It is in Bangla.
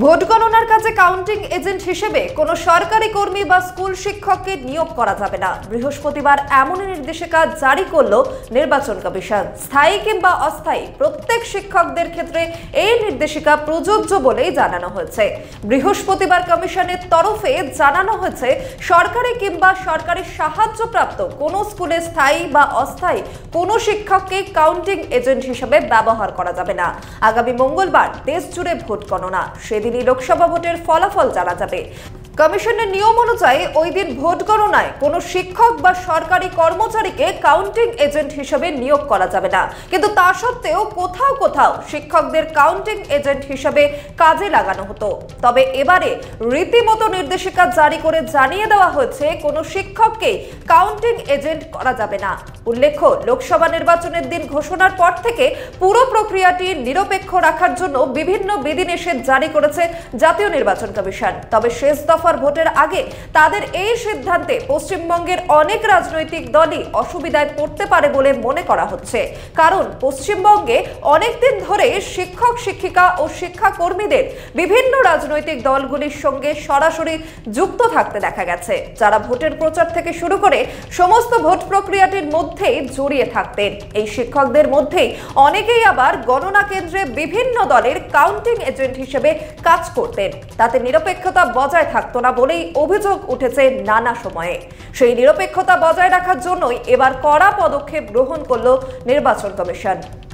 ভোট গণনার কাজে কাউন্টিং এজেন্ট হিসেবে কোনো সরকারি কর্মী বা স্কুল শিক্ষককে নিয়োগ করা যাবে না বৃহস্পতিবার এমনই নির্দেশিকা জারি করল নির্বাচন কমিশন স্থায়ী কিংবা অস্থায়ী প্রত্যেক শিক্ষকদের ক্ষেত্রে এই নির্দেশিকা প্রযোজ্য বলেই জানানো হয়েছে বৃহস্পতিবার কমিশনের তরফে জানানো হয়েছে সরকারি কিংবা সরকারি সাহায্যপ্রাপ্ত কোনো স্কুলে স্থায়ী বা অস্থায়ী কোনো শিক্ষককে কাউন্টিং এজেন্ট হিসেবে ব্যবহার করা যাবে না আগামী মঙ্গলবার দেশ জুড়ে ভোট গণনা সে দিনই লোকসভা ভোটের ফলাফল জানা যাবে কমিশনের নিয়ম অনুযায়ী ওই দিন ভোট গণনায় কোনো শিক্ষক বা সরকারি কর্মচারীকে কাউন্টিং এজেন্ট হিসেবে নিয়োগ করা যাবে না কিন্তু তা সত্ত্বেও কোথাও কোথাও শিক্ষকদের কাউন্টিং এজেন্ট হিসেবে কাজে লাগানো হতো তবে এবারে রীতিমতো নির্দেশিকা জারি করে জানিয়ে দেওয়া হয়েছে কোনো শিক্ষককে কাউন্টিং এজেন্ট করা যাবে না উল্লেখ্য লোকসভা নির্বাচনের দিন ঘোষণার পর থেকে পুরো প্রক্রিয়াটি নিরপেক্ষ রাখার জন্য বিভিন্ন বিধিনিষেধ জারি করেছে জাতীয় নির্বাচন কমিশন তবে শেষ দফা দফার ভোটের আগে তাদের এই সিদ্ধান্তে পশ্চিমবঙ্গের অনেক রাজনৈতিক দলই অসুবিধায় পড়তে পারে বলে মনে করা হচ্ছে কারণ পশ্চিমবঙ্গে অনেকদিন ধরে শিক্ষক শিক্ষিকা ও শিক্ষাকর্মীদের বিভিন্ন রাজনৈতিক দলগুলির সঙ্গে সরাসরি যুক্ত থাকতে দেখা গেছে যারা ভোটের প্রচার থেকে শুরু করে সমস্ত ভোট প্রক্রিয়াটির মধ্যেই জড়িয়ে থাকতেন এই শিক্ষকদের মধ্যেই অনেকেই আবার গণনা কেন্দ্রে বিভিন্ন দলের কাউন্টিং এজেন্ট হিসেবে কাজ করতেন তাতে নিরপেক্ষতা বজায় থাকত থাকতো না বলেই অভিযোগ উঠেছে নানা সময়ে সেই নিরপেক্ষতা বজায় রাখার জন্যই এবার কড়া পদক্ষেপ গ্রহণ করল নির্বাচন কমিশন